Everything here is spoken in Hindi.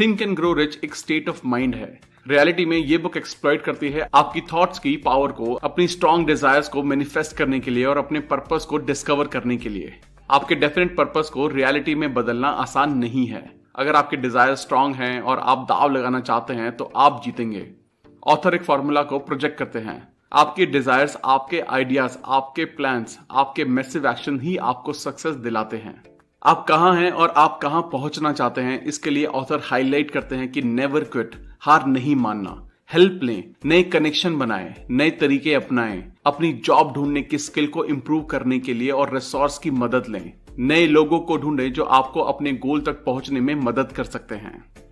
थिंक एंड ग्रो रिच एक स्टेट ऑफ माइंड है रियलिटी में ये बुक एक्सप्लॉइट करती है आपकी थॉट्स की पावर को अपनी स्ट्रॉन्ग डिजायर्स को मैनिफेस्ट करने के लिए और अपने पर्पस को डिस्कवर करने के लिए आपके डेफिनेट पर्पस को रियलिटी में बदलना आसान नहीं है अगर आपके डिजायर स्ट्रांग हैं और आप दाव लगाना चाहते हैं तो आप जीतेंगे ऑथर एक फॉर्मूला को प्रोजेक्ट करते हैं आपके डिजायर्स आपके आइडियाज आपके प्लान्स आपके मैसिव एक्शन ही आपको सक्सेस दिलाते हैं आप कहाँ हैं और आप कहाँ पहुंचना चाहते हैं इसके लिए ऑथर हाईलाइट करते हैं कि नेवर क्विट हार नहीं मानना हेल्प लें नए कनेक्शन बनाएं नए तरीके अपनाएं अपनी जॉब ढूंढने की स्किल को इम्प्रूव करने के लिए और रिसोर्स की मदद लें नए लोगों को ढूंढें जो आपको अपने गोल तक पहुंचने में मदद कर सकते हैं